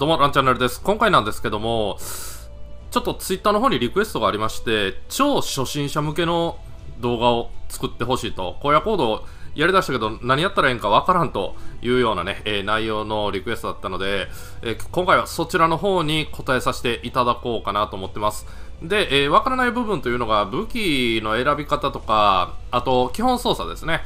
どうも、ランチャンネルです。今回なんですけども、ちょっとツイッターの方にリクエストがありまして、超初心者向けの動画を作ってほしいと、荒野行動やりだしたけど何やったらええんかわからんというようなね、えー、内容のリクエストだったので、えー、今回はそちらの方に答えさせていただこうかなと思ってます。で、えー、からない部分というのが武器の選び方とか、あと基本操作ですね、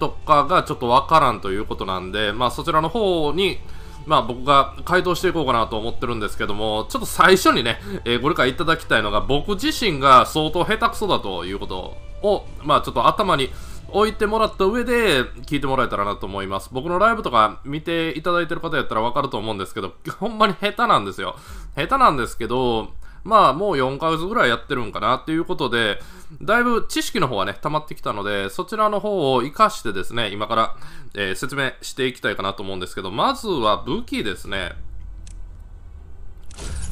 とかがちょっとわからんということなんで、まあそちらの方に、まあ僕が回答していこうかなと思ってるんですけども、ちょっと最初にね、えー、ご理解いただきたいのが、僕自身が相当下手くそだということを、まあちょっと頭に置いてもらった上で聞いてもらえたらなと思います。僕のライブとか見ていただいてる方やったらわかると思うんですけど、ほんまに下手なんですよ。下手なんですけど、まあもう4ヶ月ぐらいやってるんかなっていうことで、だいぶ知識の方はね、溜まってきたので、そちらの方を活かしてですね、今から、えー、説明していきたいかなと思うんですけど、まずは武器ですね。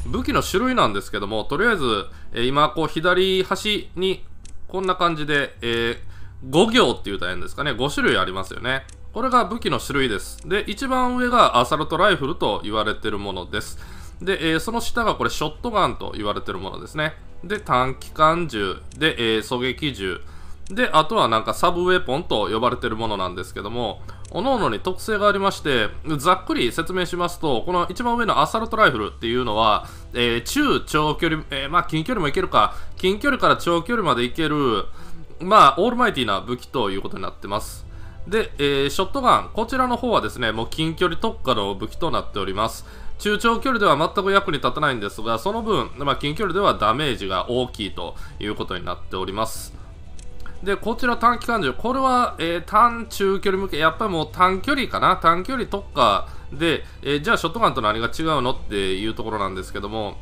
武器の種類なんですけども、とりあえず、えー、今、こう、左端に、こんな感じで、えー、5行って言うたらですかね、5種類ありますよね。これが武器の種類です。で、一番上がアサルトライフルと言われてるものです。で、えー、その下がこれショットガンと言われてるものですね。で、短期間銃、で、えー、狙撃銃、で、あとはなんかサブウェポンと呼ばれてるものなんですけども、おのおのに特性がありまして、ざっくり説明しますと、この一番上のアサルトライフルっていうのは、えー、中長距離、えー、まあ近距離もいけるか、近距離から長距離までいける、まあオールマイティな武器ということになってます。で、えー、ショットガン、こちらの方はですね、もう近距離特化の武器となっております。中長距離では全く役に立たないんですが、その分、まあ、近距離ではダメージが大きいということになっております。で、こちら短期間銃、これは、えー、短中距離向け、やっぱりもう短距離かな、短距離特化で、えー、じゃあショットガンと何が違うのっていうところなんですけども、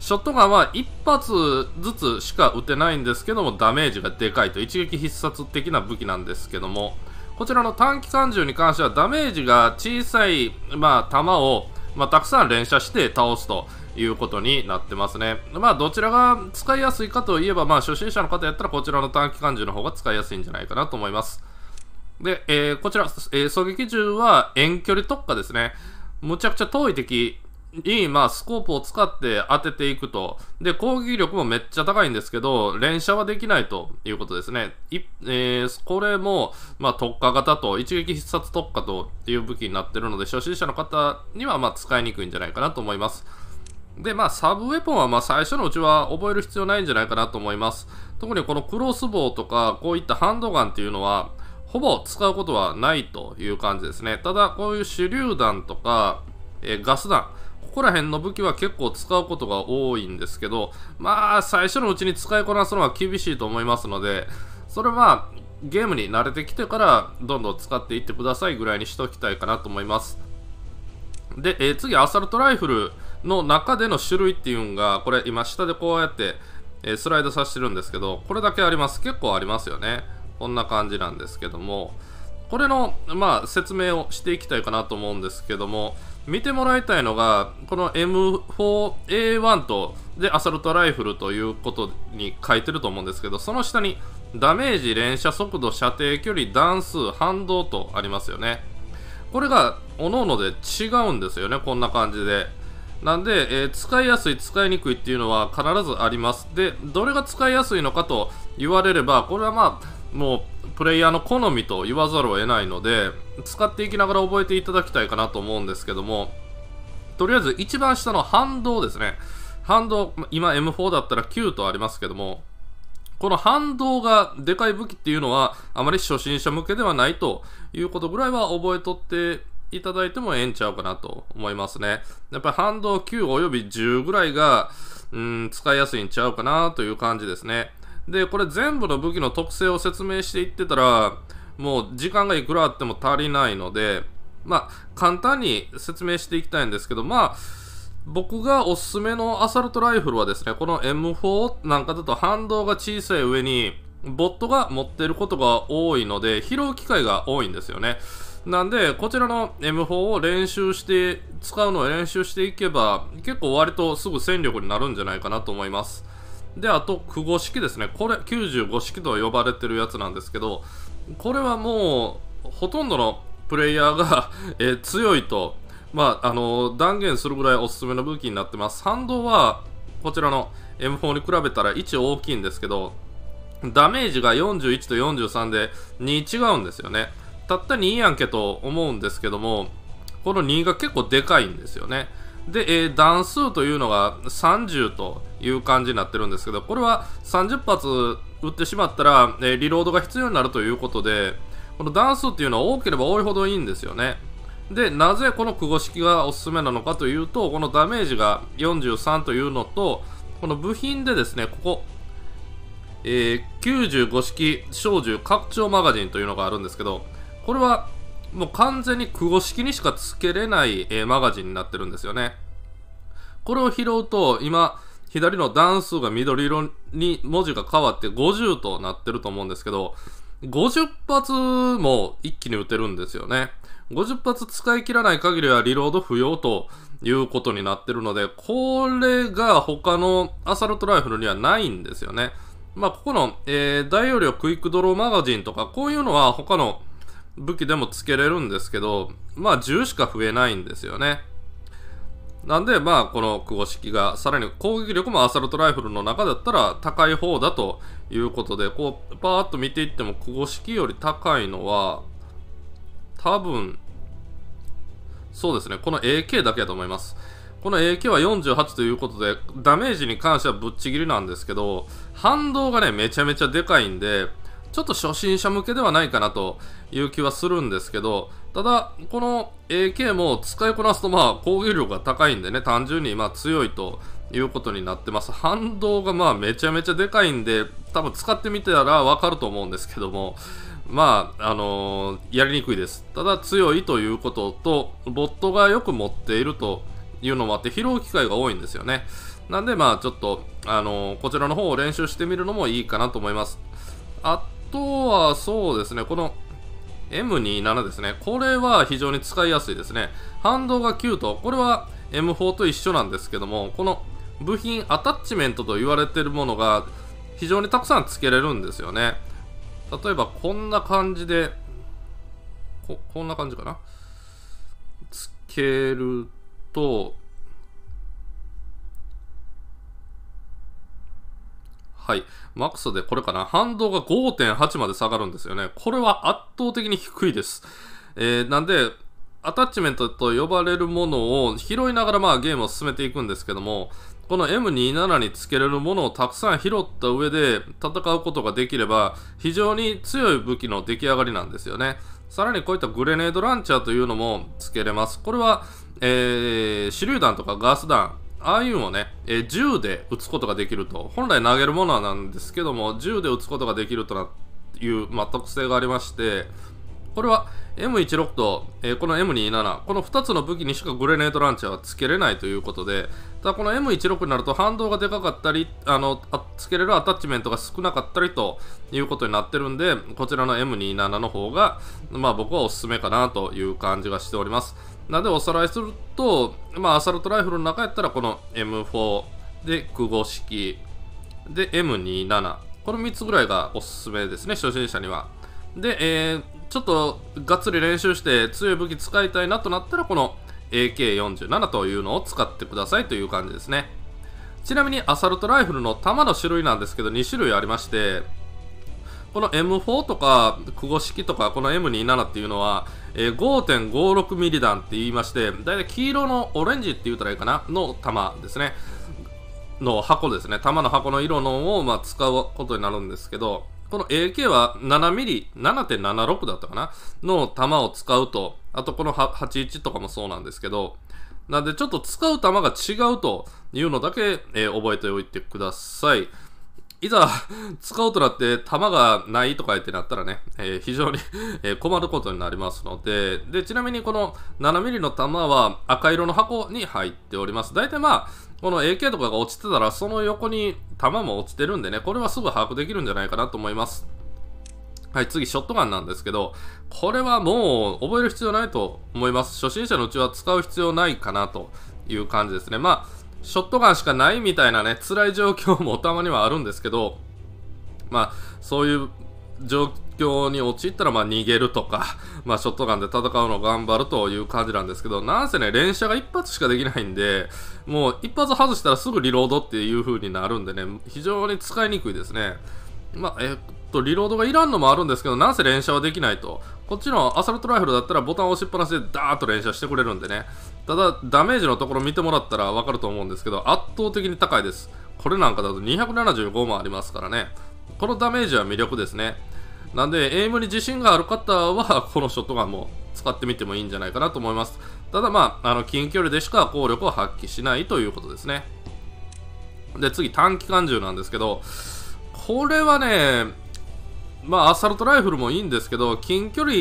ショットガンは1発ずつしか撃てないんですけども、ダメージがでかいと、一撃必殺的な武器なんですけども、こちらの短期間銃に関してはダメージが小さい、まあ、弾をまあ、たくさん連射して倒すということになってますね。まあ、どちらが使いやすいかといえば、まあ、初心者の方やったらこちらの短期間銃の方が使いやすいんじゃないかなと思います。で、えー、こちら、えー、狙撃銃は遠距離特化ですね。むちゃくちゃ遠い敵いい、まあ、スコープを使って当てていくと。で、攻撃力もめっちゃ高いんですけど、連射はできないということですね。いえー、これも、まあ、特化型と、一撃必殺特化という武器になってるので、初心者の方には、まあ、使いにくいんじゃないかなと思います。で、まあ、サブウェポンは、まあ、最初のうちは覚える必要ないんじゃないかなと思います。特にこのクロスボウとか、こういったハンドガンっていうのは、ほぼ使うことはないという感じですね。ただ、こういう手榴弾とか、えー、ガス弾、こら辺の武器は結構使うことが多いんですけど、まあ、最初のうちに使いこなすのは厳しいと思いますので、それはゲームに慣れてきてからどんどん使っていってくださいぐらいにしておきたいかなと思います。で、えー、次、アサルトライフルの中での種類っていうのが、これ今下でこうやって、えスライドさせてるんですけど、これだけあります。結構ありますよね。こんな感じなんですけども、これの、まあ、説明をしていきたいかなと思うんですけども、見てもらいたいのが、この M4A1 と、で、アサルトライフルということに書いてると思うんですけど、その下に、ダメージ、連射、速度、射程、距離、段数、反動とありますよね。これが、各々で違うんですよね、こんな感じで。なんで、えー、使いやすい、使いにくいっていうのは必ずあります。で、どれが使いやすいのかと言われれば、これはまあ、もう、プレイヤーの好みと言わざるを得ないので、使っていきながら覚えていただきたいかなと思うんですけども、とりあえず一番下の反動ですね。反動、今 M4 だったら9とありますけども、この反動がでかい武器っていうのは、あまり初心者向けではないということぐらいは覚えとっていただいてもええんちゃうかなと思いますね。やっぱり反動9および10ぐらいが、うん、使いやすいんちゃうかなという感じですね。で、これ全部の武器の特性を説明していってたら、もう時間がいくらあっても足りないので、まあ、簡単に説明していきたいんですけど、まあ、僕がおすすめのアサルトライフルはですね、この M4 なんかだと反動が小さい上に、ボットが持ってることが多いので、拾う機会が多いんですよね。なんで、こちらの M4 を練習して、使うのを練習していけば、結構割とすぐ戦力になるんじゃないかなと思います。で、あと、9 5式ですね。これ、95式と呼ばれてるやつなんですけど、これはもうほとんどのプレイヤーが えー、強いと、まあ、あの断言するぐらいおすすめの武器になってます反動はこちらの M4 に比べたら1大きいんですけどダメージが41と43で2違うんですよねたった2やんけと思うんですけどもこの2が結構でかいんですよねで、えー、段数というのが30という感じになってるんですけどこれは30発打ってしまったら、えー、リロードが必要になるということで、この段数っていうのは多ければ多いほどいいんですよね。で、なぜこの久保式がおすすめなのかというと、このダメージが43というのと、この部品でですね、ここ、えー、95式小銃拡張マガジンというのがあるんですけど、これはもう完全に久保式にしか付けれない、えー、マガジンになってるんですよね。これを拾うと、今、左の段数が緑色に文字が変わって50となってると思うんですけど、50発も一気に撃てるんですよね。50発使い切らない限りはリロード不要ということになってるので、これが他のアサルトライフルにはないんですよね。まあ、ここの、えー、大容量クイックドローマガジンとか、こういうのは他の武器でも付けれるんですけど、まあ、10しか増えないんですよね。なんで、まあ、この久保式が、さらに攻撃力もアサルトライフルの中だったら高い方だということで、こう、パーッと見ていっても、久保式より高いのは、多分、そうですね、この AK だけだと思います。この AK は48ということで、ダメージに関してはぶっちぎりなんですけど、反動がね、めちゃめちゃでかいんで、ちょっと初心者向けではないかなという気はするんですけど、ただ、この AK も使いこなすとまあ攻撃力が高いんでね、単純にま強いということになってます。反動がまあめちゃめちゃでかいんで、多分使ってみたらわかると思うんですけども、まあ、あのー、やりにくいです。ただ強いということと、ボットがよく持っているというのもあって、拾う機会が多いんですよね。なんでまあちょっと、あのー、こちらの方を練習してみるのもいいかなと思います。あとはそうですね、この M27 ですね、これは非常に使いやすいですね。反動が9と、これは M4 と一緒なんですけども、この部品アタッチメントと言われているものが非常にたくさん付けれるんですよね。例えばこんな感じで、ここんな感じかな。つけると、はい。マクスでこれかな。反動が5.8まで下がるんですよね。これは圧倒的に低いです。えー、なんで、アタッチメントと呼ばれるものを拾いながらまあゲームを進めていくんですけども、この M27 につけれるものをたくさん拾った上で戦うことができれば非常に強い武器の出来上がりなんですよね。さらにこういったグレネードランチャーというのもつけれます。これは、えー、手榴弾とかガス弾ああいうのをね、えー、銃で撃つことができると、本来投げるものなんですけども、銃で撃つことができるとなっていう、まあ、特性がありまして、これは M16 と、えー、この M27、この2つの武器にしかグレネードランチャーはつけれないということで、ただこの M16 になると反動がでかかったり、あのあつけれるアタッチメントが少なかったりということになってるんで、こちらの M27 の方が、まあ僕はおすすめかなという感じがしております。なんでおさらいすると、まあ、アサルトライフルの中やったらこの M4 で9五式で M27 この3つぐらいがおすすめですね初心者にはで、えー、ちょっとがっつり練習して強い武器使いたいなとなったらこの AK47 というのを使ってくださいという感じですねちなみにアサルトライフルの弾の種類なんですけど2種類ありましてこの M4 とか久保式とかこの M27 っていうのは、えー、5.56ミリ弾って言いまして、だいたい黄色のオレンジって言ったらいいかなの弾ですね。の箱ですね。弾の箱の色のを、まあ、使うことになるんですけど、この AK は7ミリ、7.76だったかなの弾を使うと、あとこの81とかもそうなんですけど、なんでちょっと使う弾が違うというのだけ、えー、覚えておいてください。いざ使おうとなって弾がないとかってなったらね、えー、非常にえ困ることになりますので、で、ちなみにこの 7mm の弾は赤色の箱に入っております。大体まあ、この AK とかが落ちてたらその横に弾も落ちてるんでね、これはすぐ把握できるんじゃないかなと思います。はい、次、ショットガンなんですけど、これはもう覚える必要ないと思います。初心者のうちは使う必要ないかなという感じですね。まあショットガンしかないみたいなね、辛い状況もたまにはあるんですけど、まあ、そういう状況に陥ったら、まあ、逃げるとか、まあ、ショットガンで戦うのを頑張るという感じなんですけど、なんせね、連射が一発しかできないんで、もう一発外したらすぐリロードっていう風になるんでね、非常に使いにくいですね。まあ、えっと、リロードがいらんのもあるんですけど、なんせ連射はできないと。こっちのアサルトライフルだったらボタン押しっぱなしでダーッと連射してくれるんでね、ただ、ダメージのところ見てもらったら分かると思うんですけど、圧倒的に高いです。これなんかだと275もありますからね。このダメージは魅力ですね。なんで、エイムに自信がある方は、このショットガンも使ってみてもいいんじゃないかなと思います。ただ、まあ、あの近距離でしか効力を発揮しないということですね。で、次、短期間銃なんですけど、これはね、まあ、アサルトライフルもいいんですけど、近距離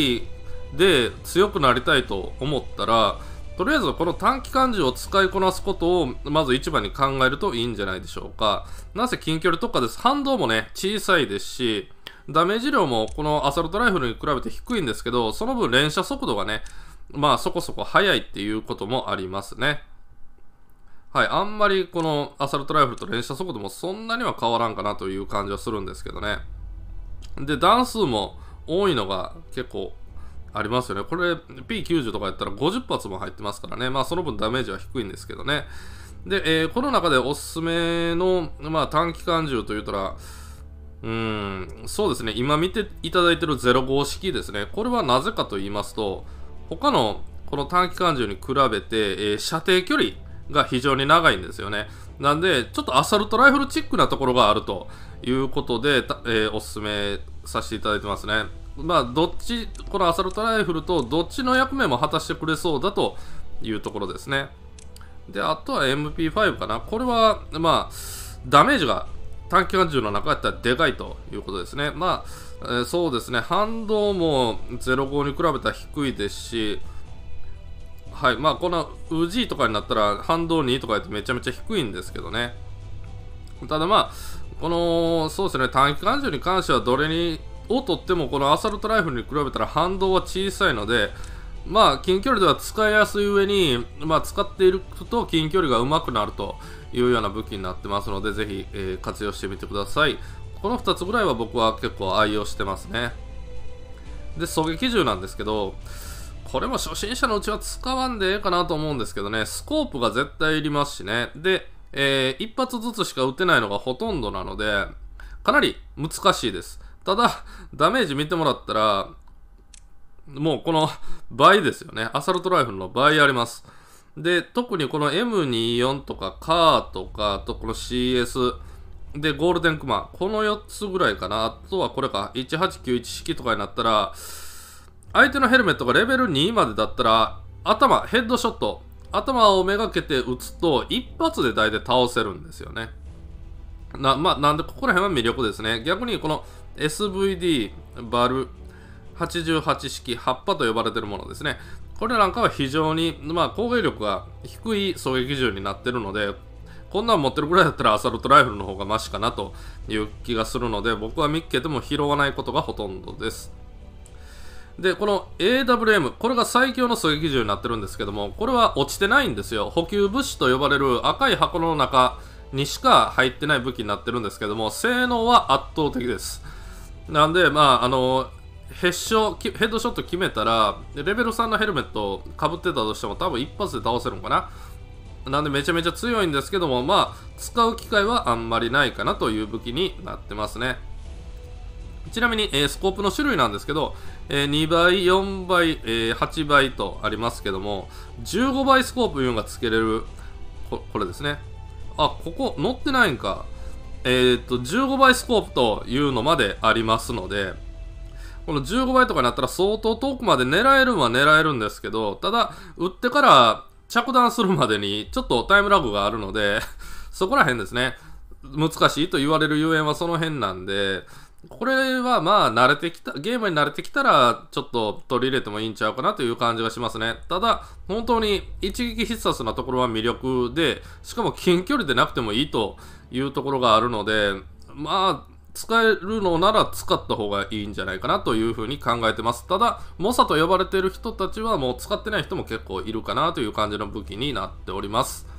で強くなりたいと思ったら、とりあえずこの短期間字を使いこなすことをまず一番に考えるといいんじゃないでしょうか。なぜ近距離とかです。反動もね、小さいですし、ダメージ量もこのアサルトライフルに比べて低いんですけど、その分連射速度がね、まあそこそこ速いっていうこともありますね。はい、あんまりこのアサルトライフルと連射速度もそんなには変わらんかなという感じはするんですけどね。で、段数も多いのが結構ありますよね。これ P90 とかやったら50発も入ってますからね。まあその分ダメージは低いんですけどね。で、えー、この中でおすすめの、まあ、短期間銃といったら、うん、そうですね、今見ていただいてる05式ですね。これはなぜかと言いますと、他のこの短期間銃に比べて、えー、射程距離が非常に長いんですよね。なんで、ちょっとアサルトライフルチックなところがあるということで、えー、おすすめさせていただいてますね。まあ、どっち、このアサルトライフルとどっちの役目も果たしてくれそうだというところですね。で、あとは MP5 かな。これは、まあ、ダメージが短期間銃の中やったらでかいということですね。まあ、えー、そうですね、反動も05に比べたら低いですし、はい、まあ、この UG とかになったら反動2とかやってめちゃめちゃ低いんですけどね。ただまあ、この、そうですね、短期間銃に関してはどれにをとってもこのアサルトライフルに比べたら反動は小さいので、まあ、近距離では使いやすい上に、まあ、使っていると近距離がうまくなるというような武器になってますので、ぜひ、えー、活用してみてください。この2つぐらいは僕は結構愛用してますね。で、狙撃銃なんですけど、これも初心者のうちは使わんでええかなと思うんですけどね、スコープが絶対いりますしね。で、えー、一発ずつしか撃てないのがほとんどなので、かなり難しいです。ただ、ダメージ見てもらったら、もうこの倍ですよね。アサルトライフルの倍あります。で、特にこの M24 とかカーとか、あとこの CS、で、ゴールデンクマ、この4つぐらいかな。あとはこれか、1891式とかになったら、相手のヘルメットがレベル2までだったら、頭、ヘッドショット、頭をめがけて打つと、一発で大体倒せるんですよね。な、まあ、なんで、ここら辺は魅力ですね。逆に、この SVD バル88式葉っぱと呼ばれているものですねこれなんかは非常に、まあ、攻撃力が低い狙撃銃になってるのでこんなん持ってるぐらいだったらアサルトライフルの方がマシかなという気がするので僕は見っけても拾わないことがほとんどですで、この AWM、これが最強の狙撃銃になってるんですけども、これは落ちてないんですよ。補給物資と呼ばれる赤い箱の中にしか入ってない武器になってるんですけども、性能は圧倒的です。なんで、まあ、あの、ヘッショヘッドショット決めたら、レベル3のヘルメットかぶってたとしても、多分一発で倒せるのかな。なんでめちゃめちゃ強いんですけども、まあ、使う機会はあんまりないかなという武器になってますね。ちなみに、えー、スコープの種類なんですけど、えー、2倍、4倍、えー、8倍とありますけども、15倍スコープいうのがつけれるこ、これですね。あ、ここ乗ってないんか。えー、っと、15倍スコープというのまでありますので、この15倍とかになったら相当遠くまで狙えるんは狙えるんですけど、ただ、撃ってから着弾するまでにちょっとタイムラグがあるのでそこら辺ですね。難しいと言われるゆえんはその辺なんで、これはまあ慣れてきた、ゲームに慣れてきたらちょっと取り入れてもいいんちゃうかなという感じがしますね。ただ、本当に一撃必殺なところは魅力で、しかも近距離でなくてもいいというところがあるので、まあ、使えるのなら使った方がいいんじゃないかなというふうに考えてます。ただ、猛者と呼ばれている人たちはもう使ってない人も結構いるかなという感じの武器になっております。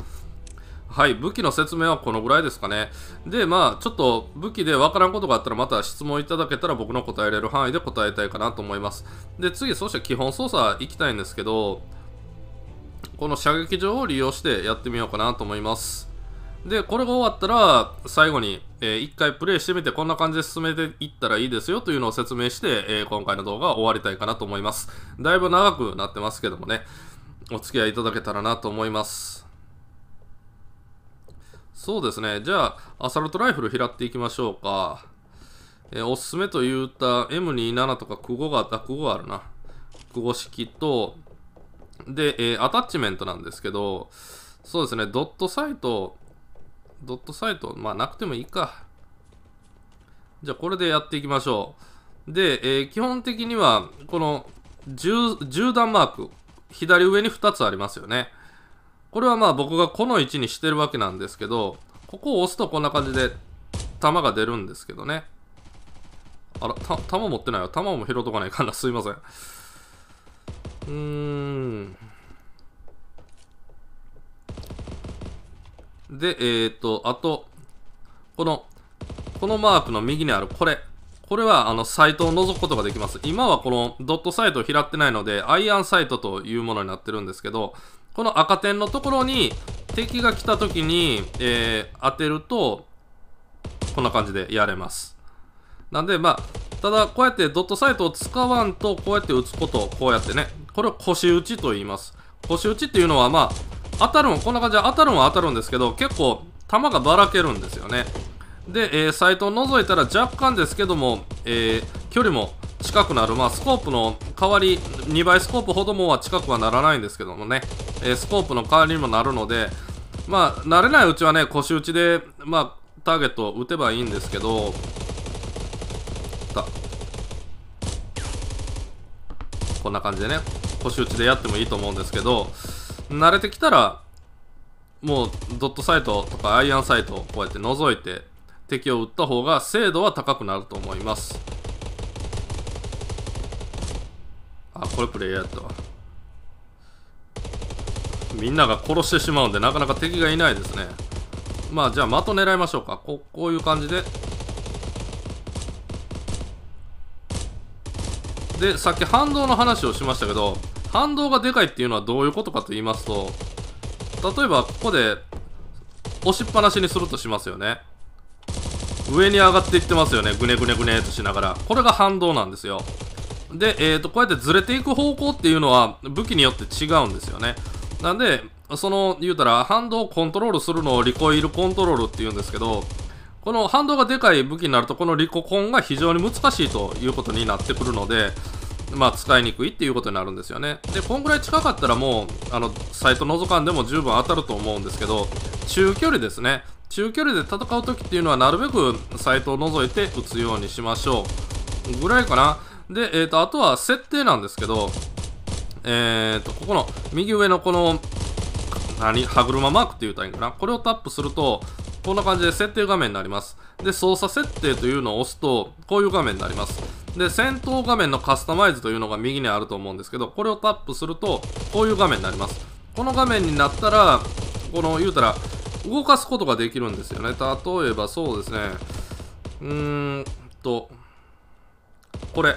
はい、武器の説明はこのぐらいですかね。で、まあ、ちょっと武器でわからんことがあったら、また質問いただけたら僕の答えれる範囲で答えたいかなと思います。で、次、そして基本操作いきたいんですけど、この射撃場を利用してやってみようかなと思います。で、これが終わったら、最後に、えー、1回プレイしてみて、こんな感じで進めていったらいいですよというのを説明して、えー、今回の動画は終わりたいかなと思います。だいぶ長くなってますけどもね、お付き合いいただけたらなと思います。そうですね。じゃあ、アサルトライフル拾っていきましょうか。えー、おすすめと言った M27 とか95があった、95あるな。95式と、で、えー、アタッチメントなんですけど、そうですね、ドットサイト、ドットサイト、まあなくてもいいか。じゃあこれでやっていきましょう。で、えー、基本的には、この10、10段マーク、左上に2つありますよね。これはまあ僕がこの位置にしてるわけなんですけど、ここを押すとこんな感じで弾が出るんですけどね。あら、た、弾持ってないよ。弾も拾っとかないかんな。すいません。うーん。で、えっ、ー、と、あと、この、このマークの右にあるこれ。これは、あの、サイトを覗くことができます。今はこのドットサイトを拾ってないので、アイアンサイトというものになってるんですけど、この赤点のところに敵が来た時に、えー、当てると、こんな感じでやれます。なんで、まあ、ただ、こうやってドットサイトを使わんと、こうやって打つこと、こうやってね、これを腰打ちと言います。腰打ちっていうのは、まあ、当たるも、こんな感じで当たるも当たるんですけど、結構、球がばらけるんですよね。で、えー、サイトを覗いたら若干ですけども、えー、距離も近くなる。まあ、スコープの代わり、2倍スコープほどもは近くはならないんですけどもね、えー、スコープの代わりにもなるので、まあ、慣れないうちはね、腰打ちで、まあ、ターゲットを打てばいいんですけど、こんな感じでね、腰打ちでやってもいいと思うんですけど、慣れてきたら、もうドットサイトとかアイアンサイトをこうやって覗いて敵を打った方が精度は高くなると思います。あ、これプレイヤーやったわ。みんなが殺してしまうんで、なかなか敵がいないですね。まあ、じゃあ的狙いましょうか。ここういう感じで。で、さっき反動の話をしましたけど、反動がでかいっていうのはどういうことかと言いますと、例えばここで押しっぱなしにするとしますよね。上に上がっていってますよね。ぐねぐねぐねとしながら。これが反動なんですよ。で、えーと、こうやってずれていく方向っていうのは武器によって違うんですよね。なんで、その、言うたら、反動をコントロールするのをリコイルコントロールっていうんですけど、この反動がでかい武器になると、このリココンが非常に難しいということになってくるので、まあ、使いにくいっていうことになるんですよね。で、こんぐらい近かったらもう、あの、サイト覗かんでも十分当たると思うんですけど、中距離ですね。中距離で戦う時っていうのは、なるべくサイトを覗いて撃つようにしましょう。ぐらいかな。で、えっ、ー、と、あとは設定なんですけど、えっ、ー、と、ここの右上のこの、何、歯車マークって言うたらいいんかな。これをタップすると、こんな感じで設定画面になります。で、操作設定というのを押すと、こういう画面になります。で、戦闘画面のカスタマイズというのが右にあると思うんですけど、これをタップすると、こういう画面になります。この画面になったら、この、言うたら、動かすことができるんですよね。例えばそうですね。うーんと、これ、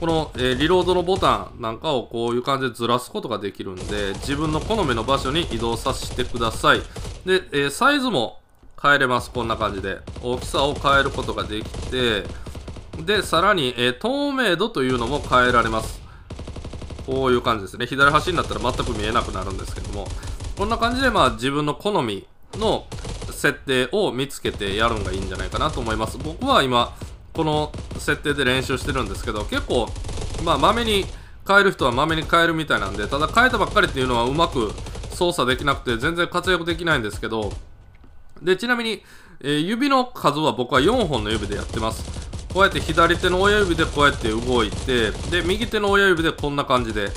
この、えー、リロードのボタンなんかをこういう感じでずらすことができるんで、自分の好みの場所に移動させてください。で、えー、サイズも変えれます。こんな感じで。大きさを変えることができて、で、さらに、えー、透明度というのも変えられます。こういう感じですね。左端になったら全く見えなくなるんですけども、こんな感じで、まあ、自分の好みの設定を見つけてやるのがいいんじゃないかなと思います。僕は今、この設定で練習してるんですけど結構まあまめに変える人はまめに変えるみたいなんでただ変えたばっかりっていうのはうまく操作できなくて全然活躍できないんですけどでちなみに、えー、指の数は僕は4本の指でやってますこうやって左手の親指でこうやって動いてで右手の親指でこんな感じで、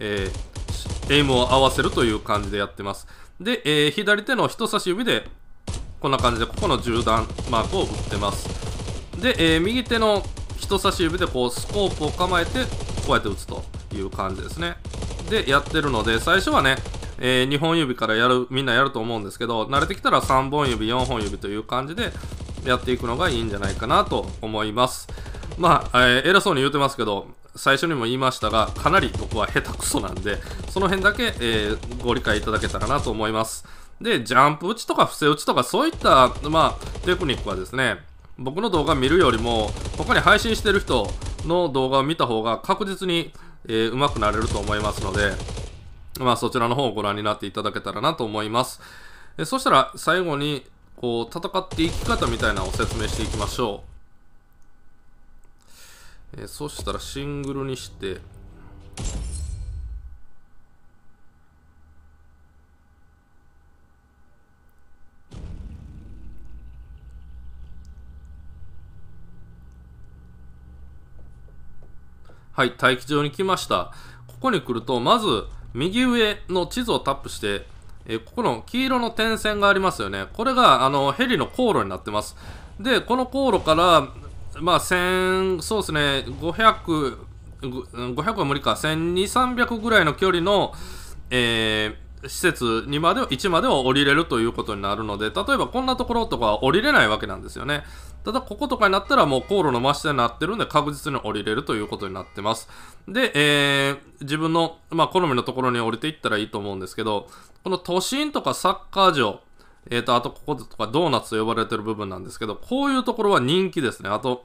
えー、エイムを合わせるという感じでやってますで、えー、左手の人差し指でこんな感じでここの銃弾マークを打ってますで、えー、右手の人差し指でこうスコープを構えてこうやって打つという感じですねでやってるので最初はね、えー、2本指からやるみんなやると思うんですけど慣れてきたら3本指4本指という感じでやっていくのがいいんじゃないかなと思いますまあ、えー、偉そうに言うてますけど最初にも言いましたがかなり僕は下手くそなんでその辺だけ、えー、ご理解いただけたらなと思いますでジャンプ打ちとか伏せ打ちとかそういった、まあ、テクニックはですね僕の動画見るよりも、他に配信してる人の動画を見た方が確実に、えー、上手くなれると思いますので、まあそちらの方をご覧になっていただけたらなと思います。えそしたら最後に、こう、戦っていき方みたいなのを説明していきましょう。えそしたらシングルにして、はい、待機場に来ました。ここに来ると、まず右上の地図をタップして、えここの黄色の点線がありますよね。これがあのヘリの航路になってます。で、この航路から、まあ、1000、そうですね、500、500は無理か、1200、300ぐらいの距離の、えー施設にまで1までは降りれるということになるので例えばこんなところとかは降りれないわけなんですよねただこことかになったらもう航路の真下になってるんで確実に降りれるということになってますで、えー、自分の、まあ、好みのところに降りていったらいいと思うんですけどこの都心とかサッカー場えーと、とあとこことかドーナツと呼ばれてる部分なんですけどこういうところは人気ですねあと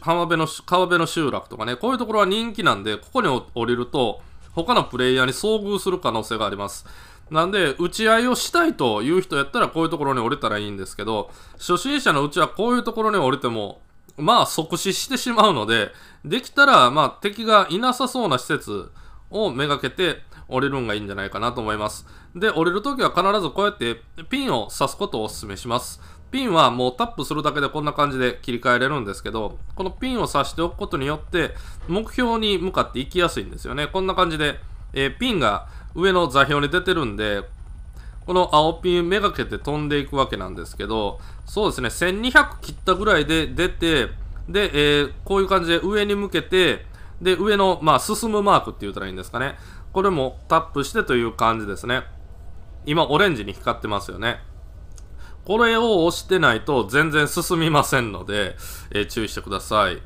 浜辺の川辺の集落とかねこういうところは人気なんでここに降りると他のプレイヤーに遭遇する可能性があります。なんで、打ち合いをしたいという人やったら、こういうところに折れたらいいんですけど、初心者のうちはこういうところに折れても、まあ、即死してしまうので、できたら、まあ、敵がいなさそうな施設をめがけて、折れるんがいいんじゃないかなと思います。で、折れるときは必ずこうやってピンを刺すことをお勧めします。ピンはもうタップするだけでこんな感じで切り替えれるんですけど、このピンを刺しておくことによって、目標に向かっていきやすいんですよね。こんな感じで、えー、ピンが上の座標に出てるんで、この青ピンめがけて飛んでいくわけなんですけど、そうですね、1200切ったぐらいで出て、で、えー、こういう感じで上に向けて、で、上の、まあ、進むマークって言ったらいいんですかね。これもタップしてという感じですね。今、オレンジに光ってますよね。これを押してないと全然進みませんので、えー、注意してください。例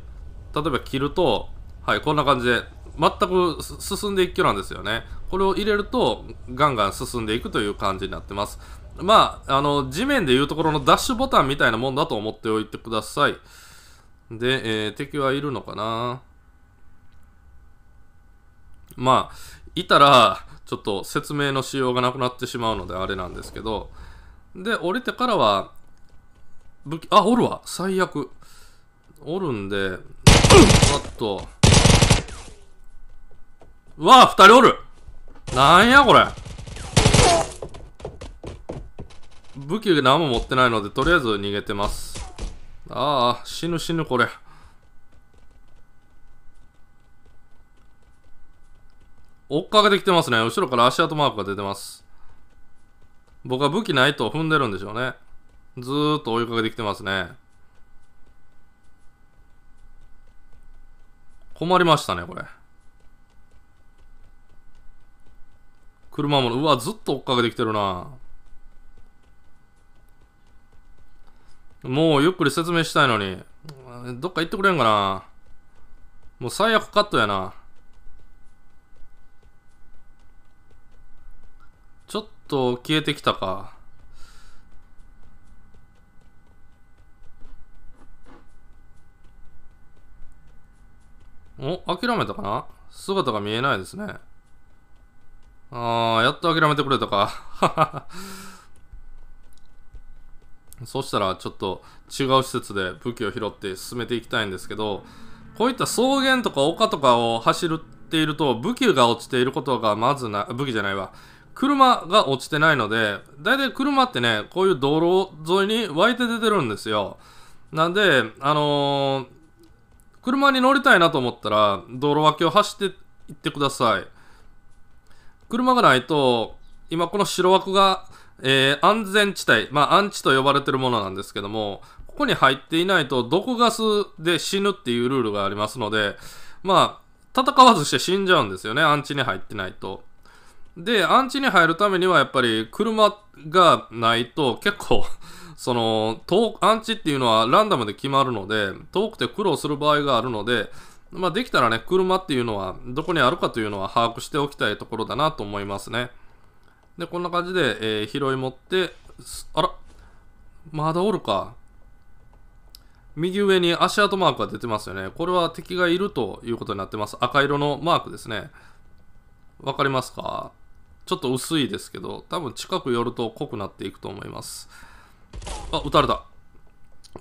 えば切ると、はい、こんな感じで、全く進んでいくキョなんですよね。これを入れると、ガンガン進んでいくという感じになってます。まあ、あの、地面でいうところのダッシュボタンみたいなもんだと思っておいてください。で、えー、敵はいるのかなまあ、いたら、ちょっと説明のしようがなくなってしまうのであれなんですけど、で、降りてからは、武器、あ、おるわ。最悪。おるんで、うん、あと。うわ二人おるなんやこれ。武器何も持ってないので、とりあえず逃げてます。ああ、死ぬ死ぬこれ。追っかけてきてますね。後ろから足跡マークが出てます。僕は武器ないと踏んでるんでしょうね。ずーっと追いかけてきてますね。困りましたね、これ。車も、うわ、ずっと追っかけてきてるな。もうゆっくり説明したいのに、どっか行ってくれんかな。もう最悪カットやな。と、消えてきたか。お、諦めたかな姿が見えないですね。あー、やっと諦めてくれたか。そしたらちょっと違う施設で武器を拾って進めていきたいんですけど、こういった草原とか丘とかを走っていると武器が落ちていることがまずな、武器じゃないわ。車が落ちてないので、大体車ってね、こういう道路沿いに湧いて出てるんですよ。なんで、あのー、車に乗りたいなと思ったら、道路脇を走っていってください。車がないと、今この白枠が、えー、安全地帯、まあ、アンチと呼ばれてるものなんですけども、ここに入っていないと、毒ガスで死ぬっていうルールがありますので、まあ、戦わずして死んじゃうんですよね、アンチに入ってないと。で、暗地に入るためにはやっぱり車がないと結構 その、遠、暗地っていうのはランダムで決まるので、遠くて苦労する場合があるので、まあ、できたらね、車っていうのはどこにあるかというのは把握しておきたいところだなと思いますね。で、こんな感じで、えー、拾い持って、あら、まだおるか。右上に足跡マークが出てますよね。これは敵がいるということになってます。赤色のマークですね。わかりますかちょっと薄いですけど、多分近く寄ると濃くなっていくと思います。あ、撃たれた。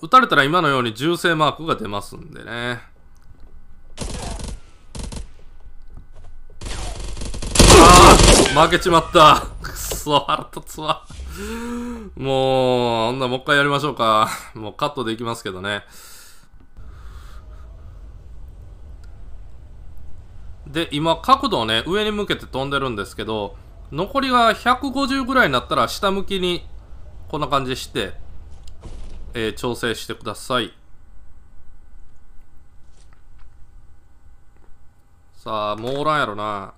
撃たれたら今のように銃声マークが出ますんでね。ああ負けちまった。くそ、腹立つわ。もう、ほんなもう一回やりましょうか。もうカットできますけどね。で、今角度をね、上に向けて飛んでるんですけど、残りが150ぐらいになったら下向きにこんな感じして、えー、調整してくださいさあもうおらんやろな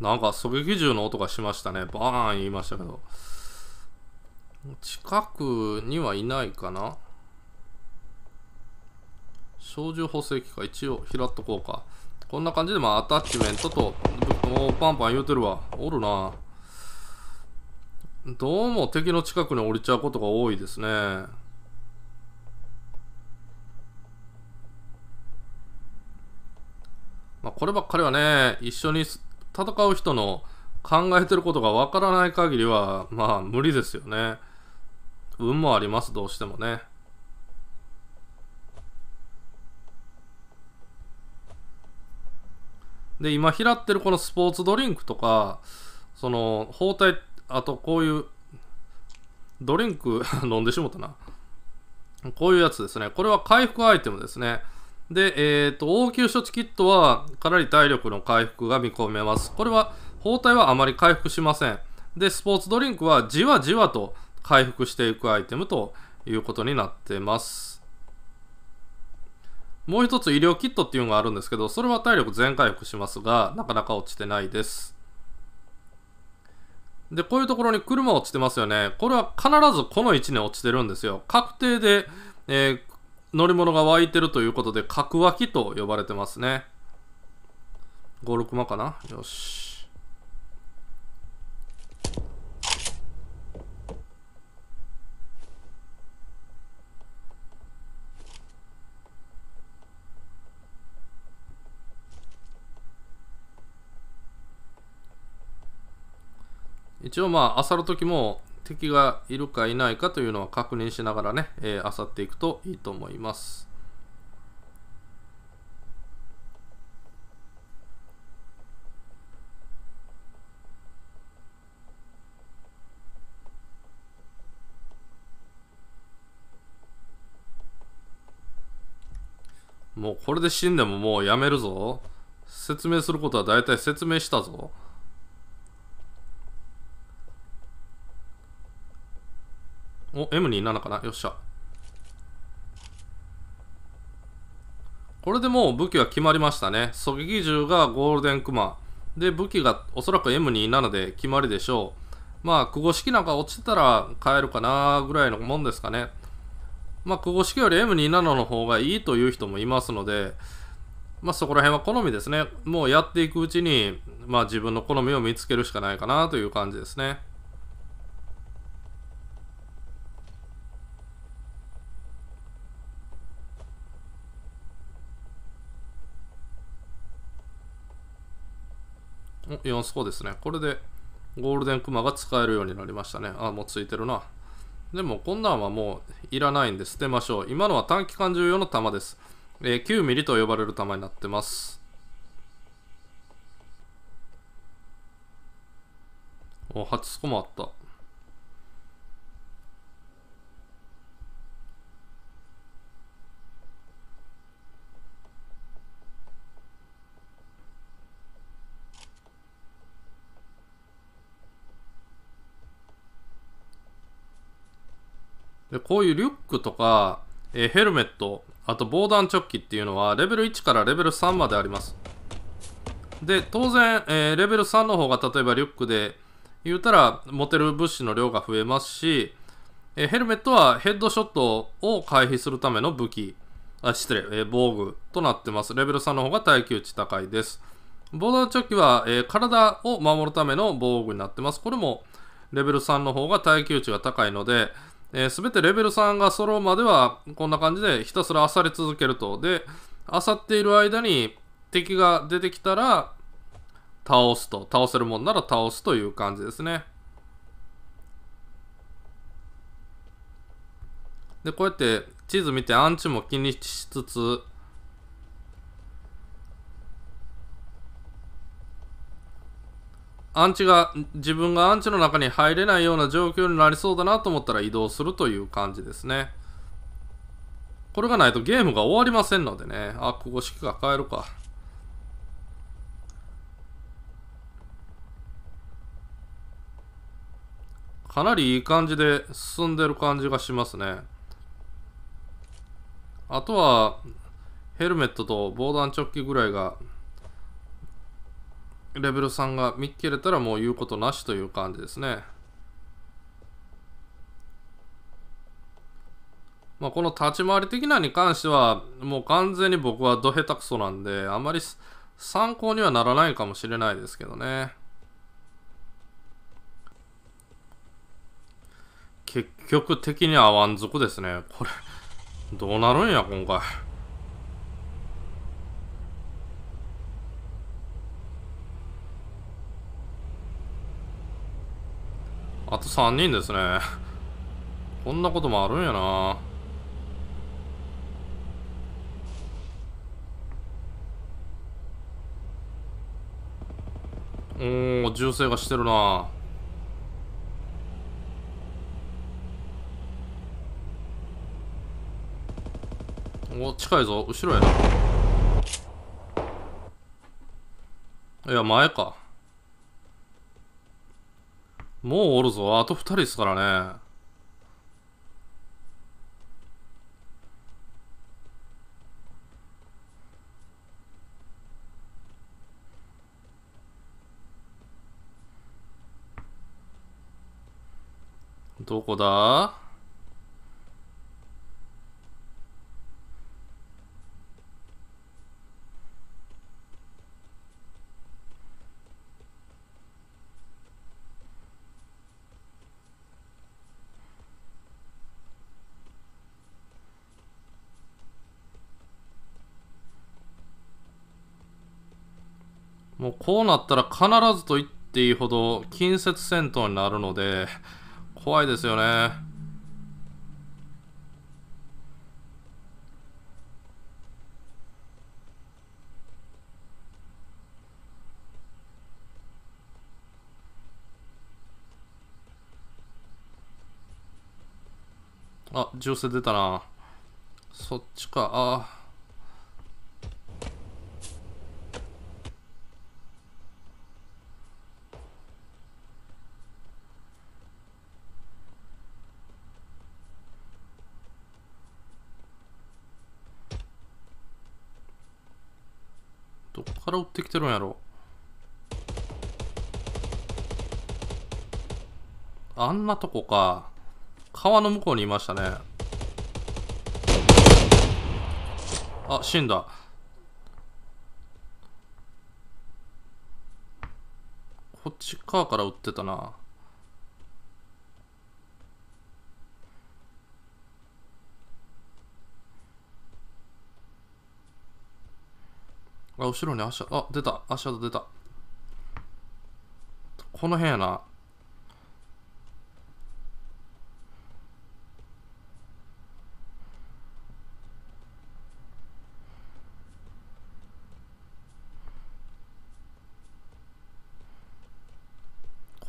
なんか狙撃銃の音がしましたねバーン言いましたけど近くにはいないかな小銃補正機か一応拾っとこうかこんな感じでまあアタッチメントともうパンパン言うてるわおるなどうも敵の近くに降りちゃうことが多いですねまあこればっかりはね一緒に戦う人の考えてることがわからない限りはまあ無理ですよね運もあります、どうしてもね。で、今拾ってるこのスポーツドリンクとか、その、包帯、あとこういう、ドリンク 飲んでしもたな。こういうやつですね。これは回復アイテムですね。で、えっ、ー、と、応急処置キットはかなり体力の回復が見込めます。これは、包帯はあまり回復しません。で、スポーツドリンクはじわじわと回復していくアイテムということになってます。もう一つ医療キットっていうのがあるんですけど、それは体力全回復しますが、なかなか落ちてないです。で、こういうところに車落ちてますよね。これは必ずこの位置に落ちてるんですよ。確定で、えー、乗り物が湧いてるということで、角脇と呼ばれてますね。5、6万かなよし。一応まあ漁る時も敵がいるかいないかというのは確認しながらね、えー、漁っていくといいと思います。もうこれで死んでももうやめるぞ。説明することは大体説明したぞ。お、M27 かなよっしゃ。これでもう武器は決まりましたね。狙撃銃がゴールデンクマ。で、武器がおそらく M27 で決まりでしょう。まあ、久保式なんか落ちてたら買えるかなぐらいのもんですかね。まあ、久保式より M27 の方がいいという人もいますので、まあ、そこら辺は好みですね。もうやっていくうちに、まあ、自分の好みを見つけるしかないかなという感じですね。4スコですね。これでゴールデンクマが使えるようになりましたね。あ、もうついてるな。でもこんなんはもういらないんで捨てましょう。今のは短期間重要の弾です。えー、9ミリと呼ばれる弾になってます。お、8コもあった。でこういうリュックとか、えー、ヘルメットあと防弾チョッキっていうのはレベル1からレベル3までありますで当然、えー、レベル3の方が例えばリュックで言うたら持てる物資の量が増えますし、えー、ヘルメットはヘッドショットを回避するための武器あ失礼、えー、防具となってますレベル3の方が耐久値高いです防弾チョッキは、え体を守るための防具になってますこれもレベル3の方が耐久値が高いのでえー、全てレベル3が揃うまでは、こんな感じでひたすら漁り続けると。で、漁っている間に敵が出てきたら、倒すと。倒せるもんなら倒すという感じですね。で、こうやって地図見てアンチも気にしつつ、アンチが自分がアンチの中に入れないような状況になりそうだなと思ったら移動するという感じですねこれがないとゲームが終わりませんのでねあここ式が変えるかかなりいい感じで進んでる感じがしますねあとはヘルメットと防弾チョッキぐらいがレベル3が見切れたらもう言うことなしという感じですね。まあ、この立ち回り的なに関しては、もう完全に僕はど下手くそなんで、あまり参考にはならないかもしれないですけどね。結局敵に合わんぞですね。これ、どうなるんや、今回。あと3人ですね。こんなこともあるんやな。おお、銃声がしてるな。お近いぞ後ろやないや前かもうおるぞ。あと2人ですからね。どこだこうなったら必ずと言っていいほど近接戦闘になるので怖いですよねあ銃声出たなそっちかああから追ってきてるんやろあんなとこか川の向こうにいましたねあ死んだこっち側から撃ってたなあ、後ろに足、あ、出た。足跡出た。この辺やな。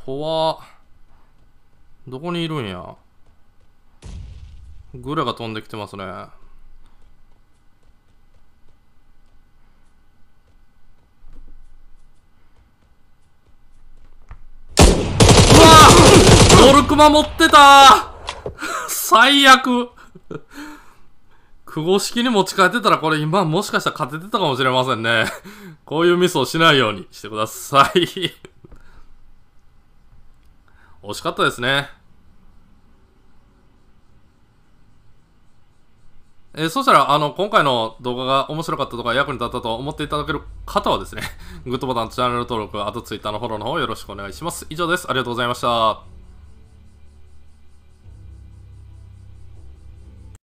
怖どこにいるんや。グラが飛んできてますね。オルクマ持ってた最悪久保式に持ち帰ってたらこれ今もしかしたら勝ててたかもしれませんね。こういうミスをしないようにしてください惜しかったですね。えー、そしたら、あの、今回の動画が面白かったとか役に立ったと思っていただける方はですね、グッドボタン、チャンネル登録、あとツイッターのフォローの方よろしくお願いします。以上です。ありがとうございました。